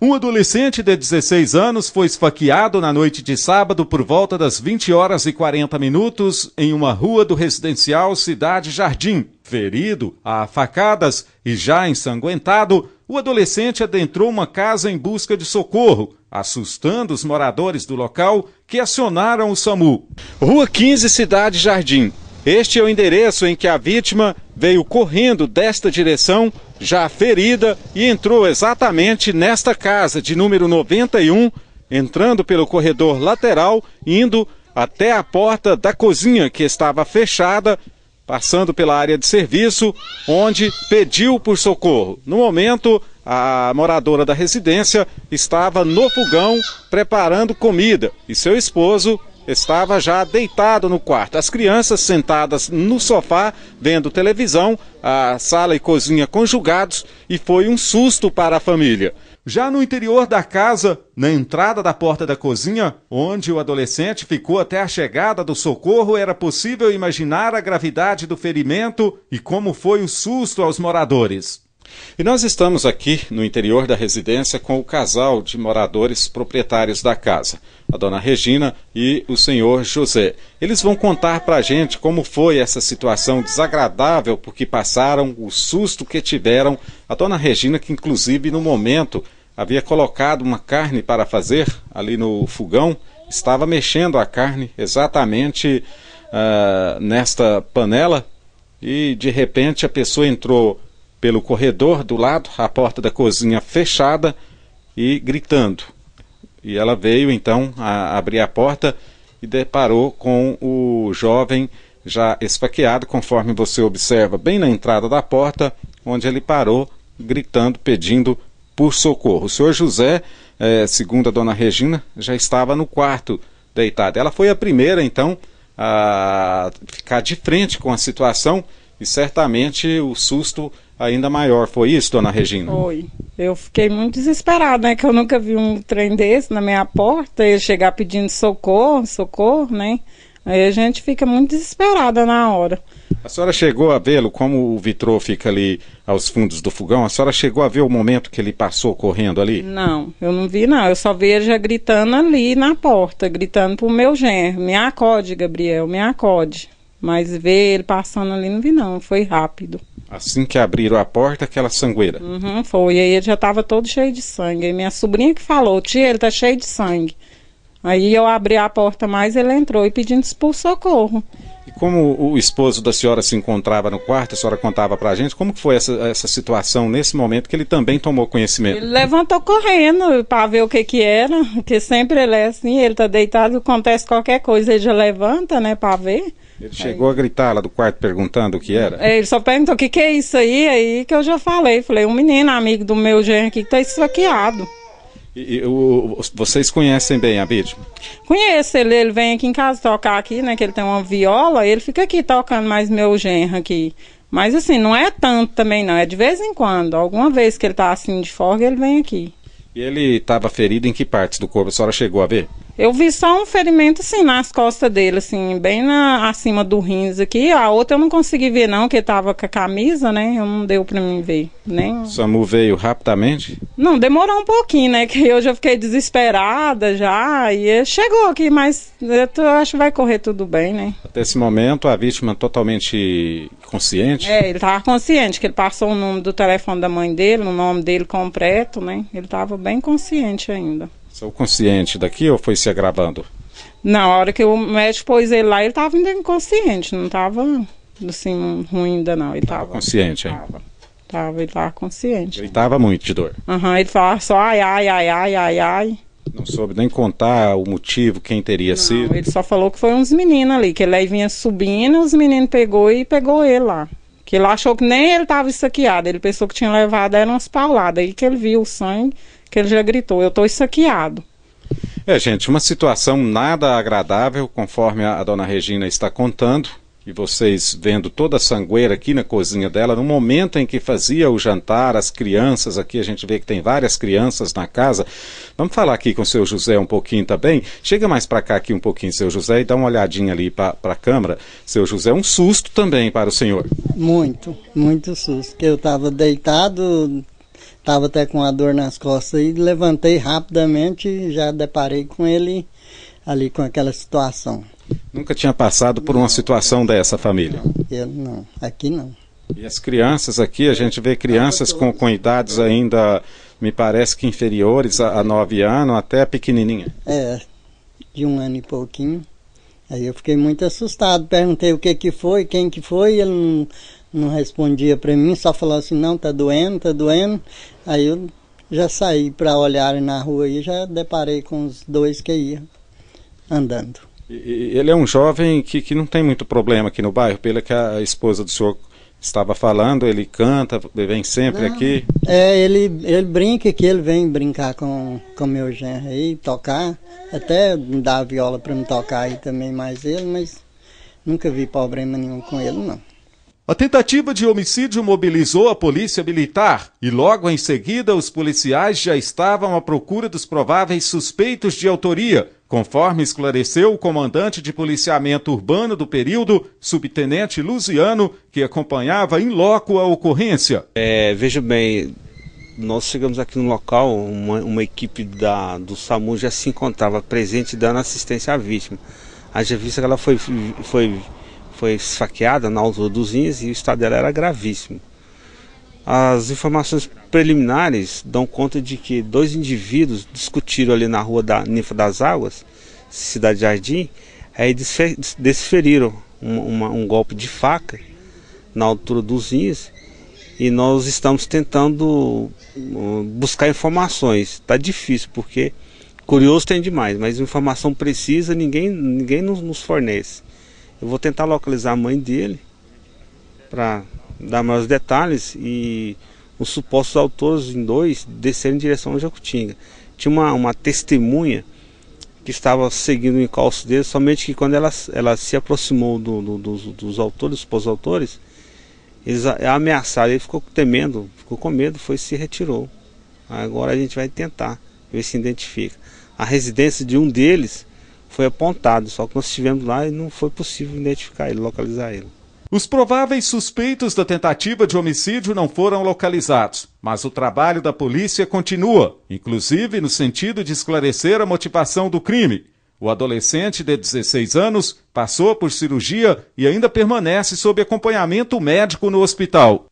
Um adolescente de 16 anos foi esfaqueado na noite de sábado por volta das 20 horas e 40 minutos em uma rua do residencial Cidade Jardim. Ferido a facadas e já ensanguentado, o adolescente adentrou uma casa em busca de socorro, assustando os moradores do local que acionaram o SAMU. Rua 15, Cidade Jardim. Este é o endereço em que a vítima veio correndo desta direção já ferida, e entrou exatamente nesta casa de número 91, entrando pelo corredor lateral, indo até a porta da cozinha que estava fechada, passando pela área de serviço, onde pediu por socorro. No momento, a moradora da residência estava no fogão preparando comida e seu esposo estava já deitado no quarto. As crianças sentadas no sofá, vendo televisão, a sala e cozinha conjugados, e foi um susto para a família. Já no interior da casa, na entrada da porta da cozinha, onde o adolescente ficou até a chegada do socorro, era possível imaginar a gravidade do ferimento e como foi o susto aos moradores. E nós estamos aqui no interior da residência com o casal de moradores proprietários da casa, a dona Regina e o senhor José. Eles vão contar para a gente como foi essa situação desagradável por que passaram, o susto que tiveram. A dona Regina, que inclusive no momento havia colocado uma carne para fazer ali no fogão, estava mexendo a carne exatamente uh, nesta panela e de repente a pessoa entrou pelo corredor do lado, a porta da cozinha fechada e gritando. E ela veio então a abrir a porta e deparou com o jovem já esfaqueado, conforme você observa, bem na entrada da porta, onde ele parou, gritando, pedindo por socorro. O senhor José, eh, segundo a dona Regina, já estava no quarto deitado. Ela foi a primeira, então, a ficar de frente com a situação e certamente o susto ainda maior. Foi isso, dona Regina? Foi. Eu fiquei muito desesperada, né? Que eu nunca vi um trem desse na minha porta, ele chegar pedindo socorro, socorro, né? Aí a gente fica muito desesperada na hora. A senhora chegou a vê-lo, como o vitrô fica ali aos fundos do fogão, a senhora chegou a ver o momento que ele passou correndo ali? Não, eu não vi não, eu só vejo gritando ali na porta, gritando pro meu genro, me acode, Gabriel, me acode. Mas ver ele passando ali não vi não, foi rápido. Assim que abriram a porta, aquela sangueira. Uhum, foi. E aí ele já estava todo cheio de sangue. E minha sobrinha que falou, tia, ele tá cheio de sangue. Aí eu abri a porta mais, ele entrou e pedindo por socorro. E como o esposo da senhora se encontrava no quarto, a senhora contava pra gente, como foi essa, essa situação nesse momento que ele também tomou conhecimento? Ele levantou correndo para ver o que que era, porque sempre ele é assim, ele tá deitado, acontece qualquer coisa, ele já levanta, né, para ver. Ele chegou aí. a gritar lá do quarto perguntando o que era? É, ele só perguntou o que, que é isso aí, é aí que eu já falei. Falei, um menino amigo do meu genro aqui que tá esfaqueado. E, e o, vocês conhecem bem a vítima? Conheço ele, ele vem aqui em casa tocar aqui, né? Que ele tem uma viola, ele fica aqui tocando mais meu genro aqui. Mas assim, não é tanto também não, é de vez em quando. Alguma vez que ele tá assim de folga, ele vem aqui. E ele estava ferido em que partes do corpo? A senhora chegou a ver? Eu vi só um ferimento, assim, nas costas dele, assim, bem na, acima do rins aqui. A outra eu não consegui ver, não, que tava com a camisa, né? Eu não deu pra mim ver, nem... Né? O SAMU veio rapidamente? Não, demorou um pouquinho, né? Que eu já fiquei desesperada já, e é, chegou aqui, mas eu acho que vai correr tudo bem, né? Até esse momento, a vítima totalmente consciente? É, ele tava consciente, que ele passou o número do telefone da mãe dele, o nome dele completo, né? Ele tava bem consciente ainda. Sou consciente daqui ou foi se agravando? Não, hora que o médico pôs ele lá, ele estava ainda inconsciente, não estava assim, ruim ainda não. Ele estava consciente, hein? Tava, ele estava consciente. Ele estava muito de dor. Aham, uhum, ele falava só ai, ai, ai, ai, ai, ai. Não soube nem contar o motivo, quem teria não, sido. Ele só falou que foi uns meninos ali, que ele aí vinha subindo, os meninos pegou e pegou ele lá. Que ele achou que nem ele estava saqueado, ele pensou que tinha levado, eram umas pauladas. Aí que ele viu o sangue, que ele já gritou: Eu estou saqueado. É, gente, uma situação nada agradável, conforme a, a dona Regina está contando, e vocês vendo toda a sangueira aqui na cozinha dela, no momento em que fazia o jantar, as crianças aqui, a gente vê que tem várias crianças na casa. Vamos falar aqui com o seu José um pouquinho também. Chega mais para cá aqui um pouquinho, seu José, e dá uma olhadinha ali para a câmera. Seu José, um susto também para o senhor. Muito, muito susto. Eu estava deitado, Estava até com a dor nas costas e levantei rapidamente e já deparei com ele ali com aquela situação. Nunca tinha passado por não, uma situação dessa, família? Não, eu não, aqui não. E as crianças aqui, a gente vê crianças com, com idades ainda, me parece que inferiores a, a nove anos, até pequenininha. É, de um ano e pouquinho. Aí eu fiquei muito assustado, perguntei o que que foi, quem que foi, ele não, não respondia para mim, só falou assim, não, tá doendo, tá doendo. Aí eu já saí para olhar na rua e já deparei com os dois que iam andando. Ele é um jovem que, que não tem muito problema aqui no bairro, pela que a esposa do senhor estava falando, ele canta, vem sempre Não, ah. aqui. É, ele, ele brinca que ele vem brincar com o meu genro aí, tocar. Até dá a viola para me tocar aí também mais ele, mas nunca vi problema nenhum com ele, não. A tentativa de homicídio mobilizou a polícia militar e logo em seguida os policiais já estavam à procura dos prováveis suspeitos de autoria Conforme esclareceu o comandante de policiamento urbano do período, subtenente Luziano, que acompanhava em loco a ocorrência. É, veja bem, nós chegamos aqui no local, uma, uma equipe da, do SAMU já se encontrava presente dando assistência à vítima. A visto que ela foi, foi, foi esfaqueada na altura dos rins e o estado dela era gravíssimo. As informações preliminares dão conta de que dois indivíduos discutiram ali na rua da Ninfa das Águas, Cidade Jardim, aí é, desferiram um, uma, um golpe de faca na altura dos rins e nós estamos tentando hum, buscar informações. Está difícil porque curioso tem demais, mas informação precisa ninguém ninguém nos, nos fornece. Eu vou tentar localizar a mãe dele para dar maiores detalhes e os supostos autores em dois desceram em direção ao Jacutinga. Tinha uma, uma testemunha que estava seguindo o encalço dele, somente que quando ela, ela se aproximou do, do, dos, dos autores, dos supostos autores eles ameaçaram, ele ficou temendo, ficou com medo, foi se retirou. Agora a gente vai tentar ver se identifica. A residência de um deles foi apontada, só que nós estivemos lá e não foi possível identificar ele, localizar ele. Os prováveis suspeitos da tentativa de homicídio não foram localizados, mas o trabalho da polícia continua, inclusive no sentido de esclarecer a motivação do crime. O adolescente de 16 anos passou por cirurgia e ainda permanece sob acompanhamento médico no hospital.